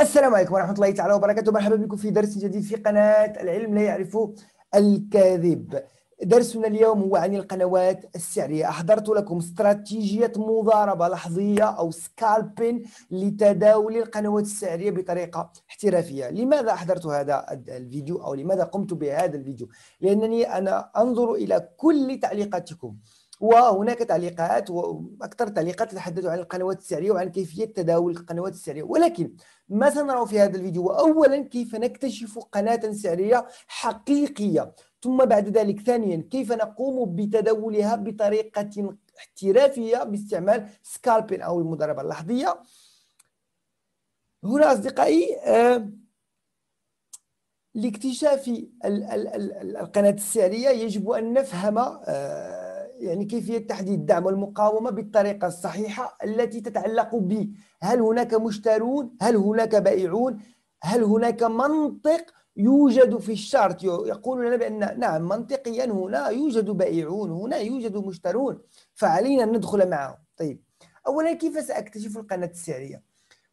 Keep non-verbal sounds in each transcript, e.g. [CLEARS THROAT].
السلام عليكم ورحمة الله تعالى وبركاته مرحبا بكم في درس جديد في قناة العلم لا يعرف الكاذب درسنا اليوم هو عن القنوات السعرية أحضرت لكم استراتيجية مضاربة لحظية أو سكالبين لتداول القنوات السعرية بطريقة احترافية لماذا أحضرت هذا الفيديو أو لماذا قمت بهذا الفيديو لأنني أنا أنظر إلى كل تعليقاتكم وهناك تعليقات واكثر التعليقات تحدثوا عن القنوات السعريه وعن كيفيه تداول القنوات السعريه ولكن ما سنرى في هذا الفيديو اولا كيف نكتشف قناه سعريه حقيقيه ثم بعد ذلك ثانيا كيف نقوم بتداولها بطريقه احترافيه باستعمال سكالبين او المضاربه اللحظيه هنا اصدقائي آه لاكتشاف القناه السعريه يجب ان نفهم آه يعني كيفيه تحديد دعم المقاومه بالطريقه الصحيحه التي تتعلق ب هل هناك مشترون هل هناك بائعون هل هناك منطق يوجد في الشرط يقول لنا بان نعم منطقيا هنا يوجد بائعون هنا يوجد مشترون فعلينا ان ندخل معهم طيب اولا كيف ساكتشف القناه السعريه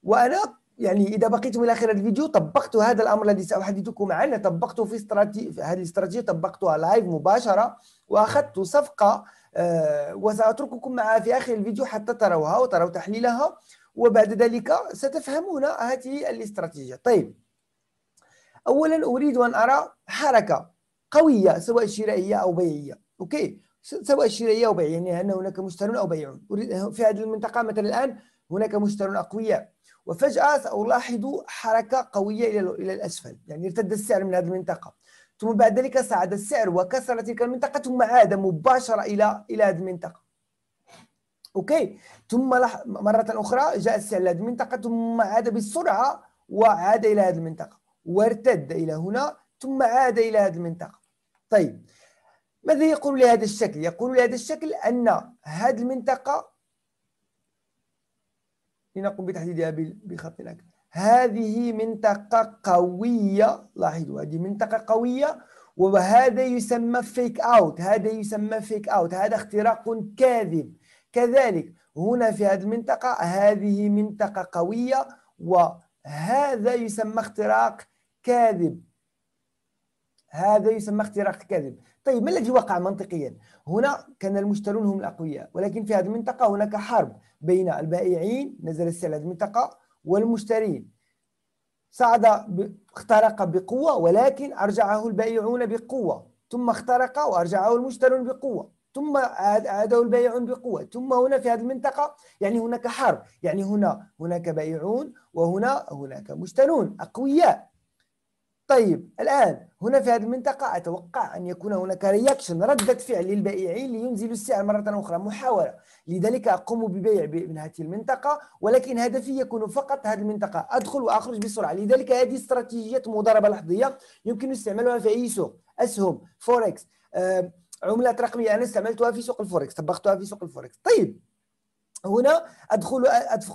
وانا يعني اذا بقيتم الى اخر الفيديو طبقت هذا الامر الذي ساحدثكم عنه طبقته في استراتي... هذه الاستراتيجيه طبقتها لايف مباشره واخذت صفقه أه وساترككم معها في اخر الفيديو حتى تروها وتروا تحليلها وبعد ذلك ستفهمون هذه الاستراتيجيه طيب اولا اريد ان ارى حركه قويه سواء شرائيه او بيعيه اوكي سواء شرائيه او بيعيه يعني ان هناك مشترون او بيعون اريد في هذه المنطقه مثلا الان هناك مشترون أقوياء وفجأة سألاحظ حركة قوية إلى الأسفل يعني ارتد السعر من هذه المنطقة ثم بعد ذلك صعد السعر وكسر تلك المنطقة ثم عاد مباشرة إلى إلى هذه المنطقة أوكي ثم مرة أخرى جاء السعر إلى هذه المنطقة ثم عاد بسرعة وعاد إلى هذه المنطقة وارتد إلى هنا ثم عاد إلى هذه المنطقة طيب ماذا يقول لهذا الشكل؟ يقول لهذا الشكل أن هذه المنطقة لنقوم بتحديدها بخط الأكد هذه منطقة قوية لاحظوا هذه منطقة قوية وهذا يسمى فيك اوت هذا يسمى فيك اوت هذا اختراق كاذب كذلك هنا في هذه المنطقة هذه منطقة قوية وهذا يسمى اختراق كاذب هذا يسمى اختراق كاذب طيب ما الذي وقع منطقيا هنا كان المشترون هم الأقوياء ولكن في هذه المنطقة هناك حرب بين البائعين نزل السعر المنطقة والمشترين صعد اخترق بقوة ولكن أرجعه البائعون بقوة ثم اخترق وأرجعه المشترون بقوة ثم عاده البائعون بقوه ثم هنا في هذه المنطقه يعني هناك حرب يعني هنا هناك بائعون وهنا هناك مشترون اقوياء طيب الآن هنا في هذه المنطقة أتوقع أن يكون هناك رياكشن ردة فعل للبائعين لينزلوا السعر مرة أخرى محاولة لذلك أقوم ببيع من هذه المنطقة ولكن هدفي يكون فقط هذه المنطقة أدخل وأخرج بسرعة لذلك هذه استراتيجية مضاربة لحظية يمكن استعمالها في أي سوق أسهم فوركس عملات رقمية أنا استعملتها في سوق الفوركس طبقتها في سوق الفوركس طيب هنا ادخل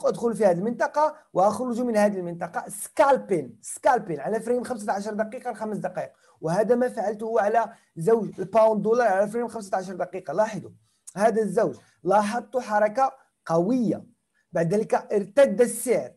ادخل في هذه المنطقه واخرج من هذه المنطقه سكالبين سكالبين على فريم 15 دقيقه لخمس دقائق وهذا ما فعلته على زوج الباوند دولار على فريم 15 دقيقه لاحظوا هذا الزوج لاحظت حركه قويه بعد ذلك ارتد السعر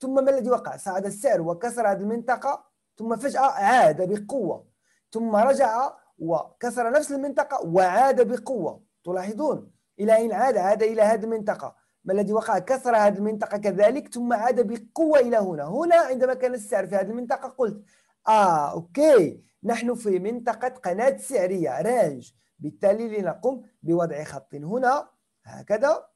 ثم ما الذي وقع صعد السعر وكسر هذه المنطقه ثم فجاه عاد بقوه ثم رجع وكسر نفس المنطقه وعاد بقوه تلاحظون الى ان عاد عاد الى هذه المنطقه ما الذي وقع كسر هذه المنطقة كذلك ثم عاد بقوة إلى هنا هنا عندما كان السعر في هذه المنطقة قلت آه أوكي نحن في منطقة قناة سعرية رانج بالتالي لنقوم بوضع خط هنا هكذا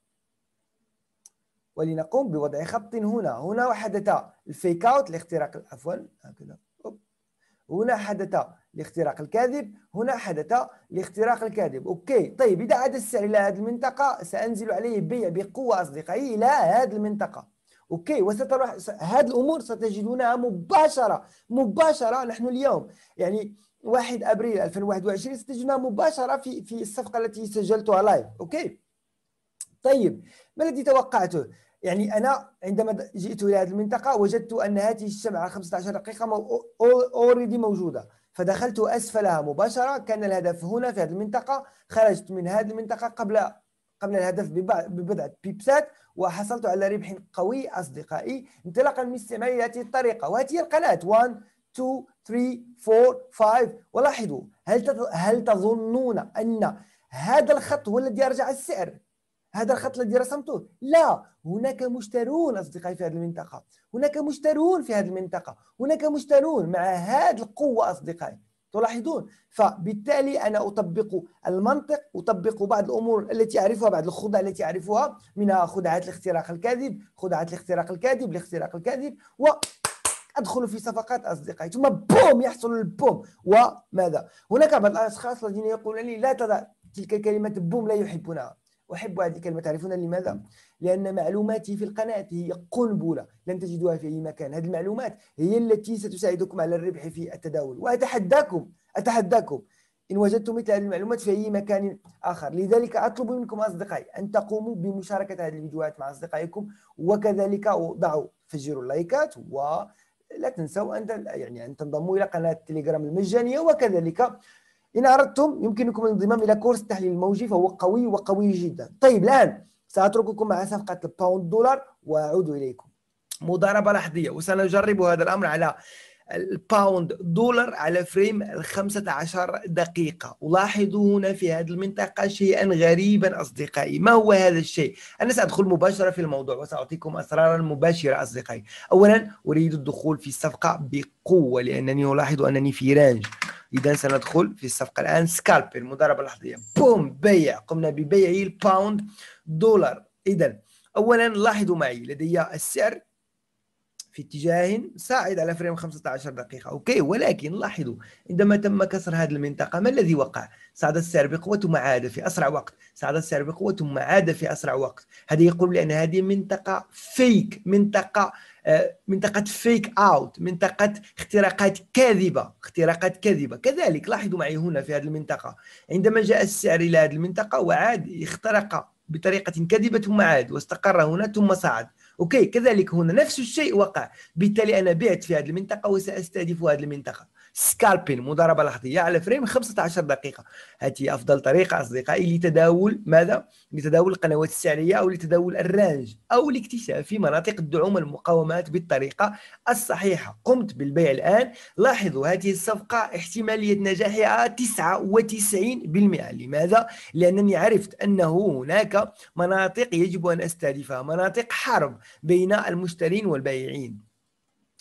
ولنقوم بوضع خط هنا هنا وحدث الفيك اوت الاختراق عفوا هكذا هنا حدث الاختراق الكاذب هنا حدث الاختراق الكاذب اوكي طيب اذا عاد السعر الى هذه المنطقه سانزل عليه بيع بقوه اصدقائي الى هذه المنطقه اوكي وستروح هذه الامور ستجدونها مباشره مباشره نحن اليوم يعني 1 ابريل 2021 ستجدونها مباشره في في الصفقه التي سجلتها لايف اوكي طيب ما الذي توقعته يعني انا عندما جئت الى هذه المنطقه وجدت ان هذه الشمعه 15 دقيقه اوريدي موجوده فدخلت اسفلها مباشره كان الهدف هنا في هذه المنطقه خرجت من هذه المنطقه قبل قبل الهدف ببضعه بيبسات وحصلت على ربح قوي اصدقائي انطلاقا من استعمال هذه الطريقه وهذه القناه 1 2 3 4 5 ولاحظوا هل هل تظنون ان هذا الخط هو الذي رجع السعر هذا الخط الذي رسمته لا هناك مشترون أصدقائي في هذه المنطقة هناك مشترون في هذه المنطقة هناك مشترون مع هذه القوة أصدقائي تلاحظون فبالتالي أنا أطبق المنطق أطبق بعض الأمور التي أعرفها بعض الخدع التي أعرفها منها خدعات الاختراق الكاذب خدعات الاختراق الكاذب الاختراق الكاذب و ادخل في صفقات اصدقائي ثم بوم يحصل البوم وماذا؟ هناك بعض الاشخاص الذين يقولون لي لا تضع تلك الكلمه بوم لا يحبونها أحب هذه الكلمة تعرفون لماذا؟ لأن معلوماتي في القناة هي قنبلة لن تجدوها في أي مكان هذه المعلومات هي التي ستساعدكم على الربح في التداول وأتحداكم أتحداكم إن وجدتم مثل هذه المعلومات في أي مكان آخر لذلك أطلب منكم أصدقائي أن تقوموا بمشاركة هذه الفيديوهات مع أصدقائكم وكذلك ضعوا فجروا اللايكات ولا تنسوا أن يعني أن تنضموا إلى قناة التليجرام المجانية وكذلك إن أردتم يمكنكم الانضمام إلى كورس تحليل الموجي فهو قوي وقوي جدا طيب الآن سأترككم مع صفقة الباوند دولار وأعود إليكم مضاربة لحظية وسنجرب هذا الأمر على الباوند دولار على فريم ال 15 دقيقة ولاحظوا هنا في هذه المنطقة شيئا غريبا أصدقائي ما هو هذا الشيء؟ أنا سأدخل مباشرة في الموضوع وسأعطيكم أسرارا مباشرة أصدقائي أولا أريد الدخول في الصفقة بقوة لأنني ألاحظ أنني في رانج اذا سندخل في الصفقه الان سكالب المضاربه اللحظيه بوم بيع قمنا ببيع الباوند دولار اذا اولا لاحظوا معي لدي السعر في اتجاه صاعد على فريم 15 دقيقة أوكي ولكن لاحظوا عندما تم كسر هذه المنطقة ما الذي وقع؟ صعد السعر بقوة ثم عاد في أسرع وقت صعد السعر بقوة ثم عاد في أسرع وقت هذا يقول لأن هذه منطقة فيك منطقة آه، منطقة فيك اوت منطقة اختراقات كاذبة اختراقات كاذبة كذلك لاحظوا معي هنا في هذه المنطقة عندما جاء السعر إلى هذه المنطقة وعاد اخترق بطريقة كاذبة ثم عاد واستقر هنا ثم صعد اوكي كذلك هنا نفس الشيء وقع بالتالي انا بعت في هذه المنطقه وساستهدف هذه المنطقه سكالبين مضاربة لحظية على فريم 15 دقيقه هذه افضل طريقه اصدقائي لتداول ماذا لتداول القنوات السعريه او لتداول الرانج او لاكتشاف مناطق الدعم والمقاومات بالطريقه الصحيحه قمت بالبيع الان لاحظوا هذه الصفقه احتماليه نجاحها 99% لماذا لانني عرفت انه هناك مناطق يجب ان استهدفها مناطق حرب بين المشترين والبائعين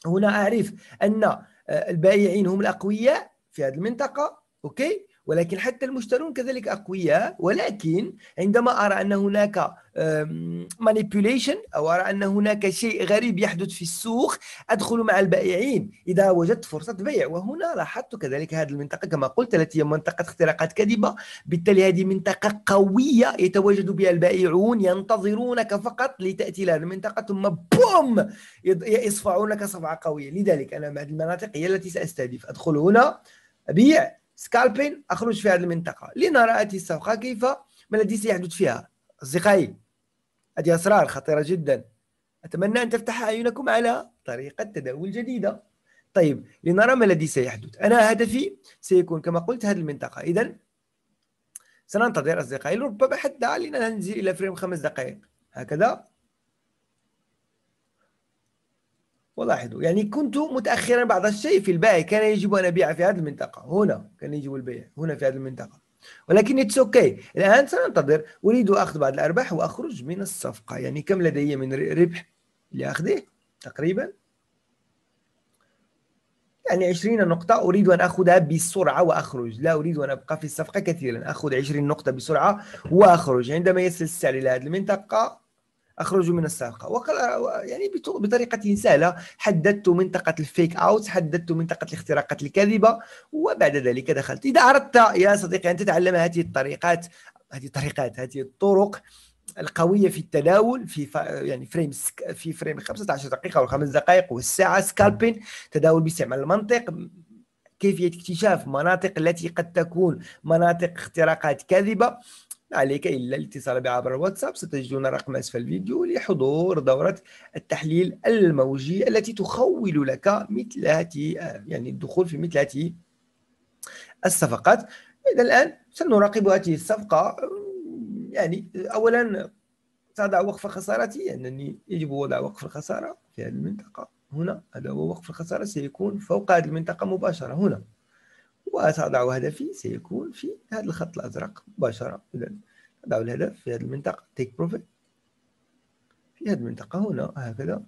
هنا أعرف أن آه، البائعين هم الاقوياء في هذه المنطقه اوكي ولكن حتى المشترون كذلك أقوياء ولكن عندما أرى أن هناك مانيبيوليشن أو أرى أن هناك شيء غريب يحدث في السوق أدخل مع البائعين إذا وجدت فرصة بيع وهنا لاحظت كذلك هذه المنطقة كما قلت التي هي منطقة اختراقات كذبة بالتالي هذه منطقة قوية يتواجد بها البائعون ينتظرونك فقط لتأتي لهذه المنطقة ثم بوم يصفعونك صفعة قوية لذلك أنا هذه المناطق هي التي سأستهدف أدخل هنا أبيع سكالبين اخرج في هذه المنطقه لنرى هذه الصفقه كيف ما الذي سيحدث فيها اصدقائي هذه اسرار خطيره جدا اتمنى ان تفتح اعينكم على طريقه تداول جديده طيب لنرى ما الذي سيحدث انا هدفي سيكون كما قلت هذه المنطقه اذا سننتظر اصدقائي ربما حتى علينا ننزل الى فريم خمس دقائق هكذا ولاحظوا يعني كنت متأخرا بعض الشيء في البيع كان يجب أن أبيع في هذه المنطقة هنا كان يجب البيع هنا في هذه المنطقة ولكن اتس اوكي okay. الآن سننتظر أريد أخذ بعض الأرباح وأخرج من الصفقة يعني كم لدي من ربح لأخذه تقريبا يعني 20 نقطة أريد أن أخذها بسرعة وأخرج لا أريد أن أبقى في الصفقة كثيرا أخذ 20 نقطة بسرعة وأخرج عندما يصل السعر إلى هذه المنطقة اخرج من السرقه يعني بطريقه سهله حددت منطقه الفيك اوت حددت منطقه الاختراقات الكاذبه وبعد ذلك دخلت اذا اردت يا صديقي ان تتعلم هذه الطريقات هذه الطريقات هذه الطرق القويه في التداول في ف... يعني فريم سك... في فريم 15 دقيقه او 5 دقائق والساعه سكالبين تداول باستعمال المنطق كيفيه اكتشاف مناطق التي قد تكون مناطق اختراقات كاذبه ما عليك إلا الاتصال عبر الواتساب ستجدون رقم أسفل الفيديو لحضور دورة التحليل الموجي التي تخول لك مثل هذه يعني الدخول في مثل هذه الصفقات إذا الآن سنراقب هذه الصفقة يعني أولا سأضع وقف خسارتي أنني يعني يجب وضع وقف الخسارة في هذه المنطقة هنا هذا هو وقف الخسارة سيكون فوق هذه المنطقة مباشرة هنا وسأضع هدفي سيكون في هذا الخط الأزرق مباشرة إذا أضع الهدف في هذه المنطقة تيك بروفيت في هذه المنطقة هنا هكذا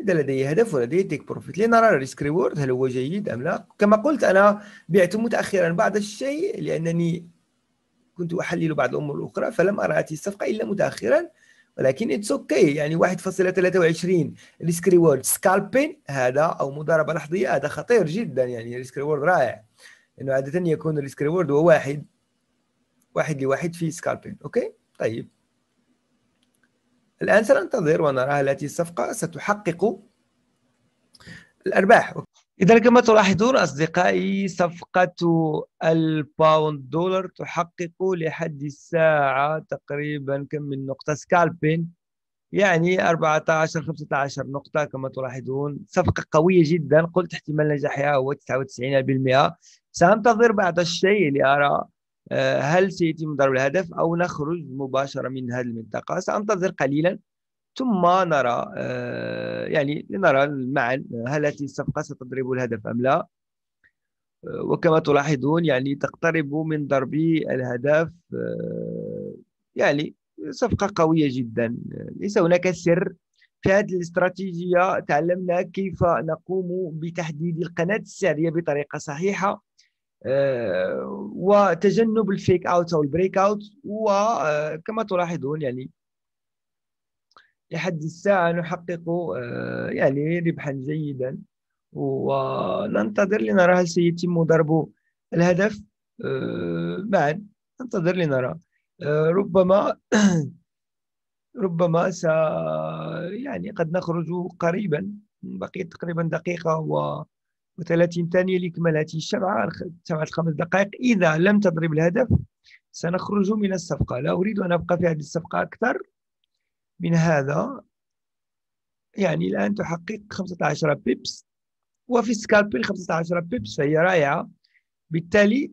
إذا لدي هدف ولدي تيك بروفيت لنرى الريسك ريورد هل هو جيد أم لا كما قلت أنا بعت متأخرا بعض الشيء لأنني كنت أحلل بعض الأمور الأخرى فلم أرى هذه الصفقة إلا متأخرا ولكن اتس اوكي يعني 1.23 ريسك ريورد سكالبين هذا او مضاربه لحظيه هذا خطير جدا يعني ريسك ريورد رائع انه عاده يكون الريسك ريورد هو واحد واحد لواحد في سكالبين اوكي طيب الان سننتظر ونرى هل هذه الصفقه ستحقق الارباح إذا كما تلاحظون أصدقائي صفقة الباوند دولار تحقق لحد الساعة تقريبا كم من نقطة سكالبين يعني 14 15 نقطة كما تلاحظون صفقة قوية جدا قلت احتمال نجاحها هو 99% سأنتظر بعض الشيء لأرى آه، هل سيتم ضرب الهدف أو نخرج مباشرة من هذه المنطقة سأنتظر قليلا ثم نرى آه، يعني لنرى معا هل هذه الصفقة ستضرب الهدف أم لا آه، وكما تلاحظون يعني تقترب من ضرب الهدف آه، يعني صفقة قوية جدا ليس هناك سر في هذه الاستراتيجية تعلمنا كيف نقوم بتحديد القناة السعرية بطريقة صحيحة وتجنب الفيك اوت او البريك اوت وكما تلاحظون يعني لحد الساعة نحقق آه، يعني ربحا جيدا وننتظر لنرى هل سيتم ضرب الهدف معا آه، ننتظر لنرى آه، ربما [CLEARS THROAT] ربما س يعني قد نخرج قريبا بقيت تقريبا دقيقة و و30 ثانية لإكمال هذه الشمعة سبعة خمس دقائق إذا لم تضرب الهدف سنخرج من الصفقة لا أريد أن أبقى في هذه الصفقة أكثر من هذا يعني الآن تحقق 15 بيبس وفي سكالبل 15 بيبس فهي رائعة بالتالي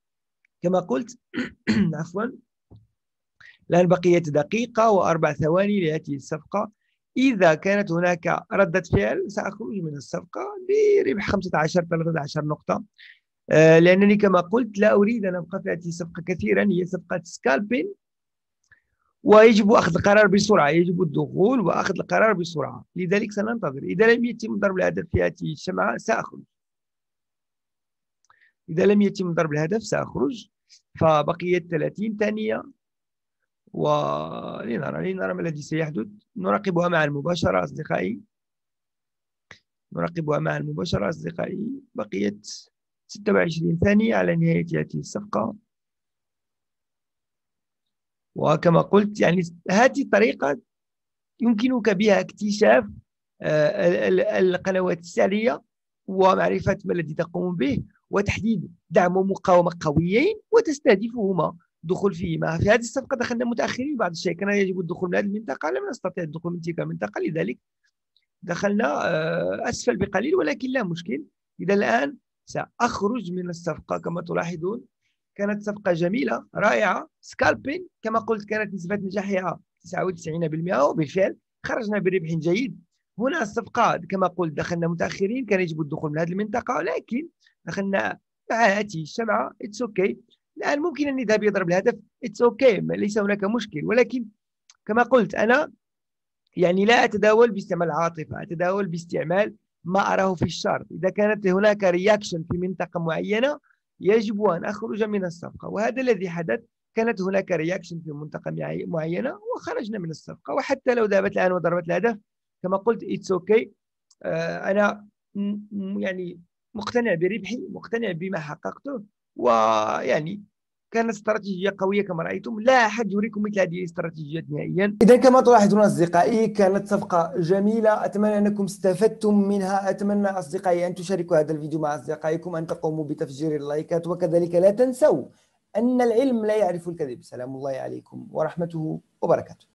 [CLEARS THROAT] كما قلت [CLEARS THROAT] عفوا الآن بقيت دقيقة وأربع ثواني لهذه الصفقة إذا كانت هناك ردة فعل سأخرج من الصفقة بربح 15 13 نقطة آه، لأنني كما قلت لا أريد أن أبقى في هذه الصفقة كثيرا هي صفقة سكالبين ويجب أخذ القرار بسرعة يجب الدخول وأخذ القرار بسرعة لذلك سننتظر إذا لم يتم ضرب الهدف في هذه الشمعة سأخرج إذا لم يتم ضرب الهدف سأخرج فبقيت 30 ثانية ولنرى لنرى ما الذي سيحدث نراقبها معا مباشرة أصدقائي نراقبها معا مباشرة أصدقائي بقيت 26 ثانية على نهاية هذه الصفقة وكما قلت يعني هذه الطريقة يمكنك بها اكتشاف آه، القنوات السعرية ومعرفة ما الذي تقوم به وتحديد دعم ومقاومة قويين وتستهدفهما دخول فيهما في هذه الصفقة دخلنا متأخرين بعض الشيء كان يجب الدخول من هذه المنطقة لم نستطيع الدخول من تلك المنطقة لذلك دخلنا آه، أسفل بقليل ولكن لا مشكل إذا الآن سأخرج من الصفقة كما تلاحظون كانت صفقه جميله رائعه سكالبين كما قلت كانت نسبه نجاحها 99% وبالفعل خرجنا بربح جيد هنا الصفقه كما قلت دخلنا متاخرين كان يجب الدخول من هذه المنطقه ولكن دخلنا مع هاتي الشمعه اتس اوكي okay. الان ممكن ان يذهب يضرب الهدف اتس اوكي okay. ليس هناك مشكل ولكن كما قلت انا يعني لا اتداول باستعمال العاطفه اتداول باستعمال ما اراه في الشرط اذا كانت هناك رياكشن في منطقه معينه يجب أن أخرج من الصفقة وهذا الذي حدث كانت هناك رياكشن في منطقة معينة وخرجنا من الصفقة وحتى لو ذهبت الآن وضربت الهدف كما قلت اتس اوكي okay. آه، أنا يعني مقتنع بربحي مقتنع بما حققته ويعني كانت استراتيجيه قويه كما رايتم لا احد يريكم مثل هذه الاستراتيجيات نهائيا اذا كما تلاحظون اصدقائي كانت صفقه جميله اتمنى انكم استفدتم منها اتمنى اصدقائي ان تشاركوا هذا الفيديو مع اصدقائكم ان تقوموا بتفجير اللايكات وكذلك لا تنسوا ان العلم لا يعرف الكذب سلام الله عليكم ورحمته وبركاته